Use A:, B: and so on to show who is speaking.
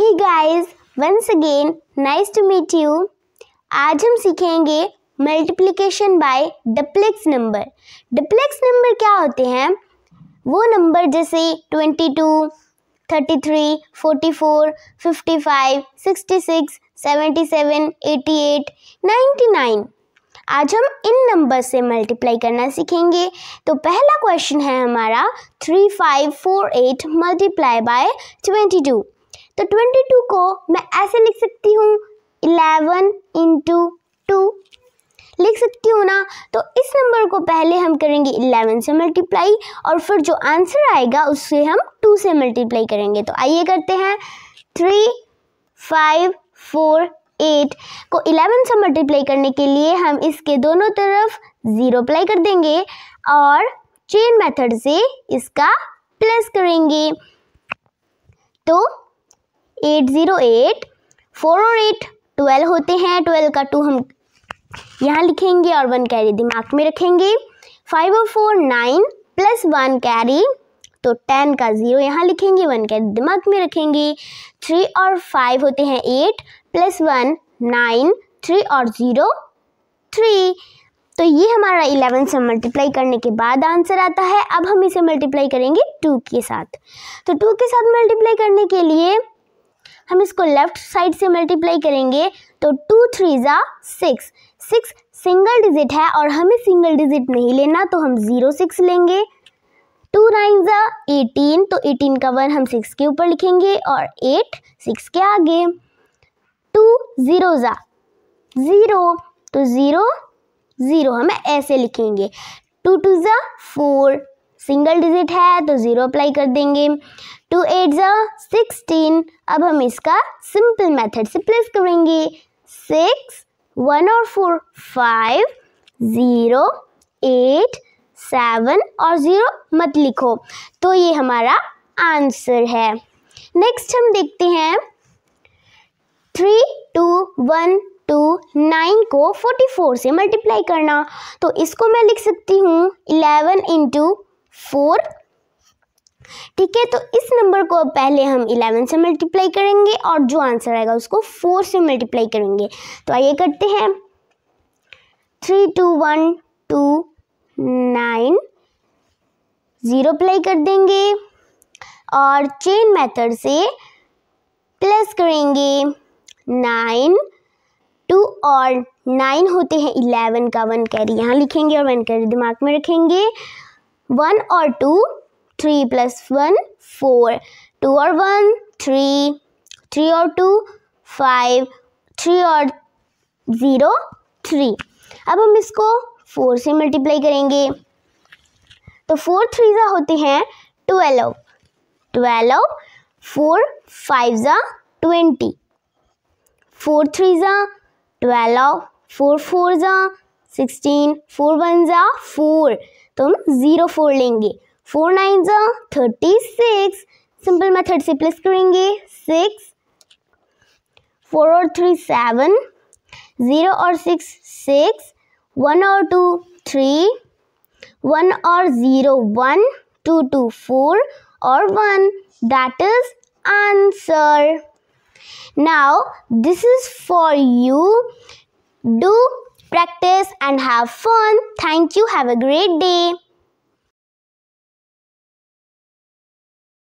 A: He guys once again nice to meet you आज हम सीखेंगे multiplication by duplex number duplex number क्या होते हैं वो नंबर जैसे twenty two thirty three forty four fifty five sixty six seventy seven eighty eight ninety nine आज हम इन नंबर से मल्टीप्लाई करना सीखेंगे तो पहला क्वेश्चन है हमारा three five four eight multiply by twenty two तो 22 को मैं ऐसे लिख सकती हूँ 11 इंटू टू लिख सकती हूँ ना तो इस नंबर को पहले हम करेंगे 11 से मल्टीप्लाई और फिर जो आंसर आएगा उससे हम 2 से मल्टीप्लाई करेंगे तो आइए करते हैं 3 5 4 एट को इलेवन से मल्टीप्लाई करने के लिए हम इसके दोनों तरफ ज़ीरो अप्लाई कर देंगे और चेन मेथड से इसका प्लस करेंगे तो एट ज़ीरो एट फोर और एट ट्वेल्व होते हैं ट्वेल्व का टू हम यहाँ लिखेंगे और वन कैरी दिमाग में रखेंगे फाइव और four nine plus one carry तो टेन का ज़ीरो यहाँ लिखेंगे वन कैरी दिमाग में रखेंगे थ्री और फाइव होते हैं eight plus one nine three और ज़ीरो थ्री तो ये हमारा इलेवन से मल्टीप्लाई करने के बाद आंसर आता है अब हम इसे मल्टीप्लाई करेंगे टू के साथ तो टू के साथ मल्टीप्लाई करने के लिए हम इसको लेफ्ट साइड से मल्टीप्लाई करेंगे तो टू थ्री ज़ा सिक्स सिक्स सिंगल डिजिट है और हमें सिंगल डिजिट नहीं लेना तो हम ज़ीरो सिक्स लेंगे टू नाइन ज़ा एटीन तो एटीन का वन हम सिक्स के ऊपर लिखेंगे और एट सिक्स के आगे टू ज़ीरो ज़ा ज़ीरो तो ज़ीरो ज़ीरो हम ऐसे लिखेंगे टू टू ज़ा फोर सिंगल डिजिट है तो ज़ीरो अप्लाई कर देंगे टू एट ज़ा सिक्सटीन अब हम इसका सिंपल मेथड से प्लेस करेंगे सिक्स वन और four five zero eight seven और ज़ीरो मत लिखो तो ये हमारा आंसर है नेक्स्ट हम देखते हैं three two one two nine को फोर्टी फोर से मल्टीप्लाई करना तो इसको मैं लिख सकती हूँ इलेवन इंटू फोर ठीक है तो इस नंबर को पहले हम इलेवन से मल्टीप्लाई करेंगे और जो आंसर आएगा उसको फोर से मल्टीप्लाई करेंगे तो आइए करते हैं three two one two nine zero प्लाई कर देंगे और चेन मेथड से प्लस करेंगे नाइन टू और नाइन होते हैं इलेवन का वन कैरी यहाँ लिखेंगे और वन कैरी दिमाग में रखेंगे वन और two three plus one four two और वन थ्री थ्री और टू फाइव थ्री और ज़ीरो थ्री अब हम इसको फोर से मल्टीप्लाई करेंगे तो फोर थ्री ज़ा होते हैं ट्वेल्व ट्वेल्व फोर फाइव ज़ा ट्वेंटी फोर थ्री ज़ा ट्वेल्व फोर फोर ज़ा सिक्सटीन फोर वन ज़ा फोर तो हम ज़ीरो फोर लेंगे फोर नाइन जो थर्टी सिक्स सिंपल मेथड से प्लस करेंगे सिक्स फोर और थ्री सेवन ज़ीरो और सिक्स सिक्स वन और टू थ्री वन और zero one two two four और one that is answer now this is for you do practice and have fun. Thank you. Have a great day.